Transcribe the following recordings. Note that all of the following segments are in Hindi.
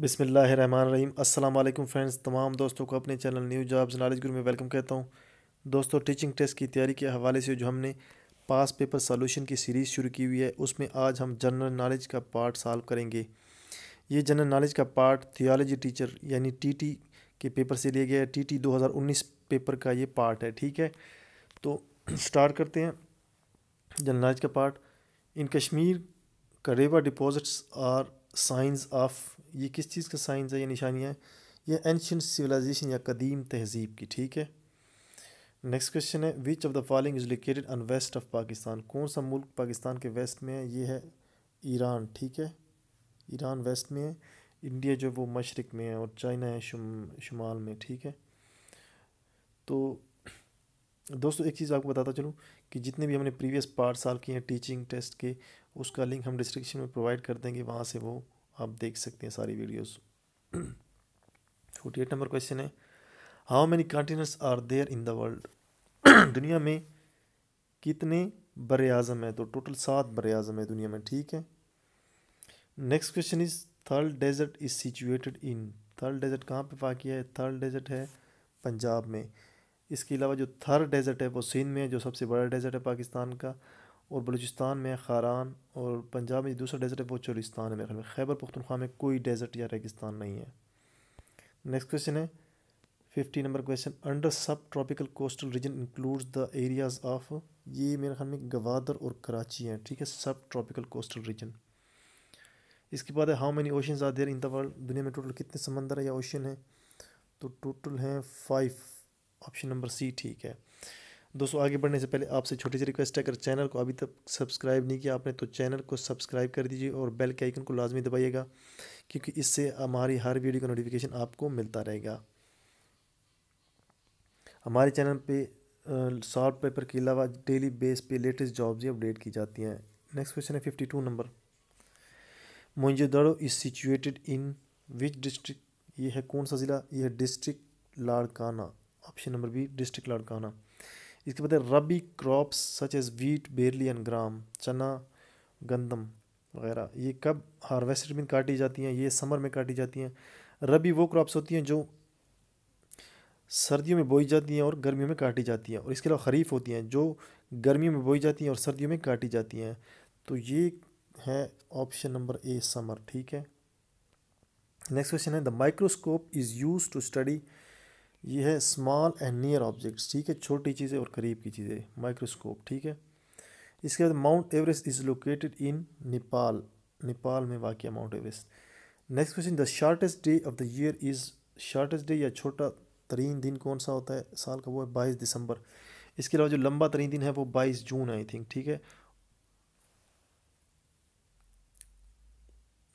बिसमीम अल्लाम फ्रेंड्स तमाम दोस्तों को अपने चैनल न्यू जॉब्स नॉलेज गुरु में वेलकम कहता हूँ दोस्तों टीचिंग टेस्ट की तैयारी के हवाले से जो हमने पास पेपर सॉल्यूशन की सीरीज़ शुरू की हुई है उसमें आज हम जनरल नॉलेज का पार्ट सॉल्व करेंगे ये जनरल नॉलेज का पार्ट थियोलॉजी टीचर यानी टी टी के पेपर से लिया गया है टी टी पेपर का ये पार्ट है ठीक है तो स्टार्ट करते हैं जनरल नॉलेज का part in Kashmir Karewa deposits are science of ये किस चीज़ का साइंस है या निशानियाँ ये एंशंट सिविलाइजेशन या कदीम तहजीब की ठीक है नेक्स्ट क्वेश्चन है which of the following is located on west of Pakistan कौन सा मुल्क पाकिस्तान के वेस्ट में है ये है ईरान ठीक है ईरान वेस्ट में है इंडिया जो वो मशरक़ में है और चाइना है शुम, शुमाल में ठीक है तो दोस्तों एक चीज़ आपको बताता चलूँ कि जितने भी हमने प्रीवियस पार्ट साल किए हैं टीचिंग टेस्ट के उसका लिंक हम डिस्क्रिप्शन में प्रोवाइड कर देंगे वहाँ से वो आप देख सकते हैं सारी videos forty eight number question है how many continents are there in the world दुनिया में कितने बर अज़म है तो टोटल सात बर अज़म है दुनिया में ठीक है next question is third desert is situated in third desert कहाँ पे किया है थर्ड डेजर्ट है पंजाब में इसके अलावा जो थर्ड डेजर्ट है वो सिंध में है जो सबसे बड़ा डेजर्ट है पाकिस्तान का और बलूचिस्तान में खारान और पंजाब में दूसरा डेजर्ट है वो चोलिस्तान है मेरे ख्याल में खैबर पुख्तनख्वा में कोई डेजर्ट या रेगिस्तान नहीं है नेक्स्ट क्वेश्चन है fifty number question under sub tropical coastal region includes the areas of ये मेरे ख्याल में गवादर और कराची हैं ठीक है सब ट्रॉपिकल कोस्टल रीजन इसके बाद है how many ocean are there in the world दुनिया में टोटल कितने समंदर है या ओशन है तो टोटल हैं फाइव ऑप्शन नंबर सी ठीक है दोस्तों आगे बढ़ने से पहले आपसे छोटी सी रिक्वेस्ट है अगर चैनल को अभी तक सब्सक्राइब नहीं किया आपने तो चैनल को सब्सक्राइब कर दीजिए और बेल के आइकन को लाजमी दबाइएगा क्योंकि इससे हमारी हर वीडियो का नोटिफिकेशन आपको मिलता रहेगा हमारे चैनल पे शॉर्ट पेपर के अलावा डेली बेस पे लेटेस्ट जॉब्स ही अपडेट की जाती हैं नेक्स्ट क्वेश्चन है fifty two number Mohenjodaro is situated in which district ये है कौन सा ज़िला यह है district Larkana option number B district Larkana इसके बाद rabi crops such as wheat barley and gram चना गंदम वगैरह ये कब हार्वेस्टेड में काटी जाती हैं ये समर में काटी जाती हैं रबी वो क्रॉप्स होती हैं जो सर्दियों में बोई जाती हैं और गर्मियों में काटी जाती हैं और इसके अलावा खरीफ होती हैं जो गर्मियों में बोई जाती हैं और सर्दियों में काटी जाती हैं तो ये है ऑप्शन नंबर ए समर ठीक है नेक्स्ट क्वेश्चन है the microscope is use to study ये है स्मॉल एंड नियर ऑब्जेक्ट्स ठीक है छोटी चीज़ें और करीब की चीज़ें माइक्रोस्कोप ठीक है इसके बाद Mount Everest is located in Nepal Nepal में वाक़ Mount Everest next question the shortest day of the year is shortest day या छोटा तरीन दिन कौन सा होता है साल का वो है बाईस दिसंबर इसके अलावा जो लंबा तरीन दिन है वो बाईस जून आई थिंक ठीक है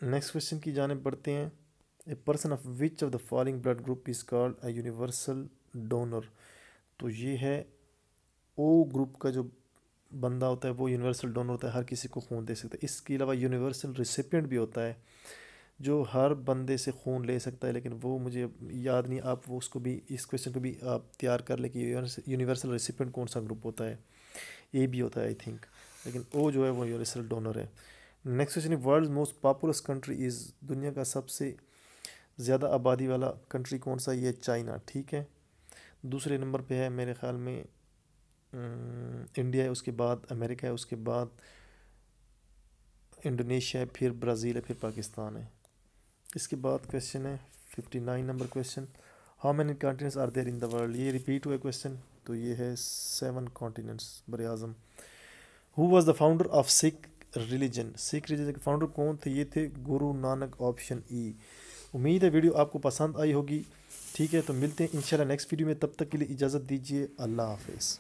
नेक्स्ट क्वेश्चन की जानब बढ़ते हैं a person of which of the following blood group is called a universal donor तो ये है ओ ग्रुप का जो बंदा होता है वो यूनिवर्सल डोनर होता है हर किसी को खून दे सकता है इसके अलावा यूनिवर्सल रिसिपियंट भी होता है जो हर बंदे से खून ले सकता है लेकिन वो मुझे याद नहीं आप वो उसको भी इस क्वेश्चन को भी आप तैयार कर लें कि यूनिवर्सल रेसिपेंट कौन सा ग्रुप होता है ए भी होता है आई थिंक लेकिन ओ जो है वो यूनिवर्सल डोनर है next question world most populous country is दुनिया का सबसे ज़्यादा आबादी वाला कंट्री कौन सा ये चाइना ठीक है दूसरे नंबर पे है मेरे ख़्याल में इंडिया है उसके बाद अमेरिका है उसके बाद इंडोनेशिया है फिर ब्राज़ील है फिर पाकिस्तान है इसके बाद क्वेश्चन है fifty nine number question how many continents are there in the world ये रिपीट हुआ क्वेश्चन तो ये है सेवन कॉन्टीनेंट्स बर अज़म who was the founder of Sikh religion Sikh religion के फाउंडर कौन थे ये थे गुरु नानक ऑप्शन ई e। उम्मीद है वीडियो आपको पसंद आई होगी ठीक है तो मिलते हैं इंशाल्लाह नेक्स्ट वीडियो में तब तक के लिए इजाज़त दीजिए अल्लाह हाफिज़